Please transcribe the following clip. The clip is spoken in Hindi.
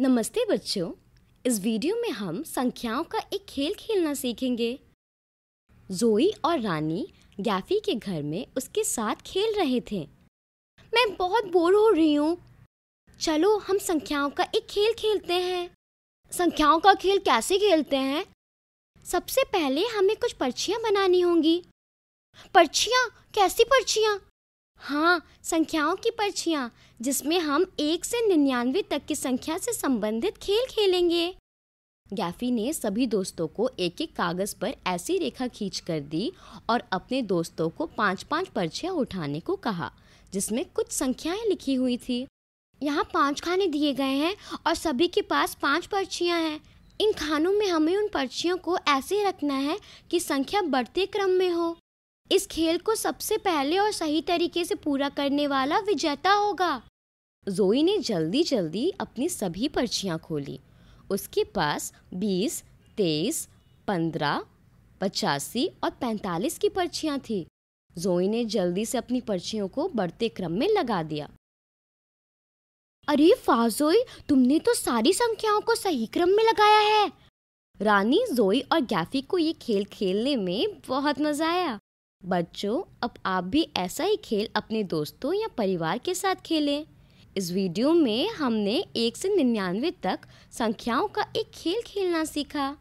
नमस्ते बच्चों इस वीडियो में हम संख्याओं का एक खेल खेलना सीखेंगे जोई और रानी गैफी के घर में उसके साथ खेल रहे थे मैं बहुत बोर हो रही हूँ चलो हम संख्याओं का एक खेल खेलते हैं संख्याओं का खेल कैसे खेलते हैं सबसे पहले हमें कुछ पर्चियाँ बनानी होंगी पर्चियाँ कैसी पर्चियाँ हाँ संख्याओं की पर्चियाँ जिसमें हम एक से निन्यानवे तक की संख्या से संबंधित खेल खेलेंगे गैफी ने सभी दोस्तों को एक एक कागज पर ऐसी रेखा खींच कर दी और अपने दोस्तों को पांच पांच पर्चियाँ उठाने को कहा जिसमें कुछ संख्याएं लिखी हुई थी यहाँ पांच खाने दिए गए हैं और सभी के पास पांच पर्चियाँ हैं इन खानों में हमें उन पर्चियों को ऐसे रखना है कि संख्या बढ़ते क्रम में हो इस खेल को सबसे पहले और सही तरीके से पूरा करने वाला विजेता होगा जोई ने जल्दी जल्दी अपनी सभी पर्चियाँ खोली उसके पास बीस तेईस पंद्रह पचासी और पैंतालीस की पर्चियाँ थी जोई ने जल्दी से अपनी पर्चियों को बढ़ते क्रम में लगा दिया अरे फाजोई तुमने तो सारी संख्याओं को सही क्रम में लगाया है रानी जोई और गैफी को ये खेल खेलने में बहुत मजा आया बच्चों अब आप भी ऐसा ही खेल अपने दोस्तों या परिवार के साथ खेलें इस वीडियो में हमने एक से निन्यानवे तक संख्याओं का एक खेल खेलना सीखा